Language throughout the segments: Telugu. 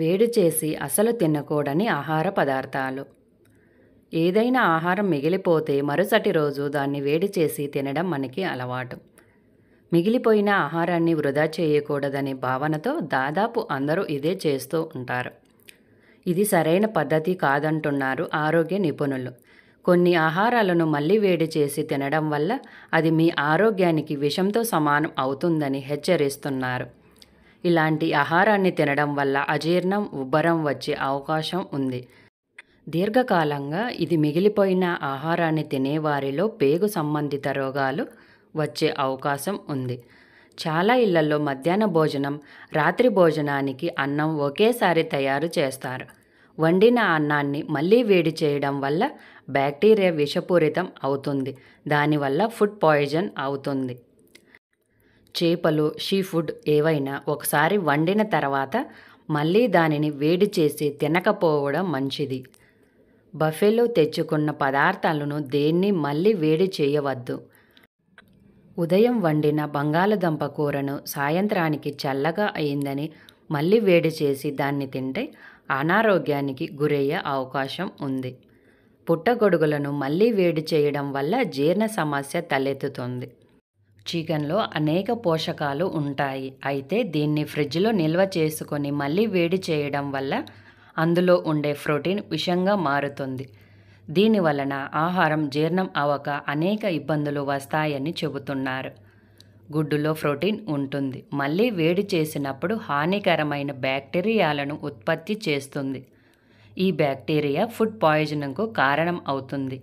వేడి చేసి అసలు తినకూడని ఆహార పదార్థాలు ఏదైనా ఆహారం మిగిలిపోతే మరుసటి రోజు దాన్ని వేడి చేసి తినడం మనకి అలవాటు మిగిలిపోయిన ఆహారాన్ని వృధా చేయకూడదనే భావనతో దాదాపు అందరూ ఇదే చేస్తూ ఉంటారు ఇది సరైన పద్ధతి కాదంటున్నారు ఆరోగ్య నిపుణులు కొన్ని ఆహారాలను మళ్ళీ వేడి చేసి తినడం వల్ల అది మీ ఆరోగ్యానికి విషంతో సమానం అవుతుందని హెచ్చరిస్తున్నారు ఇలాంటి ఆహారాన్ని తినడం వల్ల అజీర్ణం ఉబ్బరం వచ్చే అవకాశం ఉంది దీర్ఘకాలంగా ఇది మిగిలిపోయిన ఆహారాన్ని తినేవారిలో పేగు సంబంధిత రోగాలు వచ్చే అవకాశం ఉంది చాలా ఇళ్లలో మధ్యాహ్న భోజనం రాత్రి భోజనానికి అన్నం ఒకేసారి తయారు చేస్తారు వండిన అన్నాన్ని మళ్ళీ వేడి చేయడం వల్ల బ్యాక్టీరియా విషపూరితం అవుతుంది దానివల్ల ఫుడ్ పాయిజన్ అవుతుంది చేపలు షీ ఫుడ్ ఏవైనా ఒకసారి వండిన తర్వాత మళ్ళీ దానిని వేడి చేసి తినకపోవడం మంచిది బఫేలో తెచ్చుకున్న పదార్థాలను దేన్ని మళ్ళీ వేడి చేయవద్దు ఉదయం వండిన బంగాళదుంప కూరను సాయంత్రానికి చల్లగా అయిందని మళ్ళీ వేడి చేసి దాన్ని తింటే అనారోగ్యానికి గురయ్యే అవకాశం ఉంది పుట్టగొడుగులను మళ్ళీ వేడి చేయడం వల్ల జీర్ణ సమస్య తలెత్తుతుంది చికెన్లో అనేక పోషకాలు ఉంటాయి అయితే దీన్ని ఫ్రిడ్జ్లో నిల్వ చేసుకొని మళ్ళీ వేడి చేయడం వల్ల అందులో ఉండే ప్రోటీన్ విషంగా మారుతుంది దీని వలన ఆహారం జీర్ణం అవ్వక అనేక ఇబ్బందులు వస్తాయని చెబుతున్నారు గుడ్డులో ప్రోటీన్ ఉంటుంది మళ్ళీ వేడి చేసినప్పుడు హానికరమైన బ్యాక్టీరియాలను ఉత్పత్తి చేస్తుంది ఈ బ్యాక్టీరియా ఫుడ్ పాయిజనింగ్కు కారణం అవుతుంది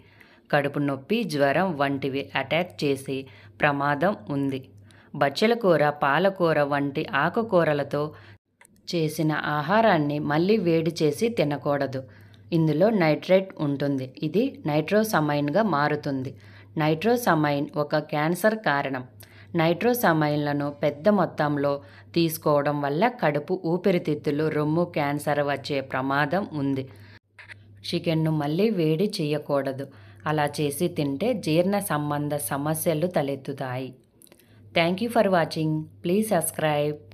కడుపు నొప్పి జ్వరం వంటివి అటాక్ చేసే ప్రమాదం ఉంది బచ్చలకూర పాలకూర వంటి ఆకుకూరలతో చేసిన ఆహారాన్ని మళ్ళీ వేడి చేసి తినకూడదు ఇందులో నైట్రేట్ ఉంటుంది ఇది నైట్రోసమైన్గా మారుతుంది నైట్రోసమైన్ ఒక క్యాన్సర్ కారణం నైట్రోసమైన్లను పెద్ద మొత్తంలో తీసుకోవడం వల్ల కడుపు ఊపిరితిత్తులు రొమ్ము క్యాన్సర్ వచ్చే ప్రమాదం ఉంది చికెన్ను మళ్ళీ వేడి చేయకూడదు అలా చేసి తింటే జీర్ణ సంబంధ సమస్యలు తలెత్తుతాయి thank you for watching please subscribe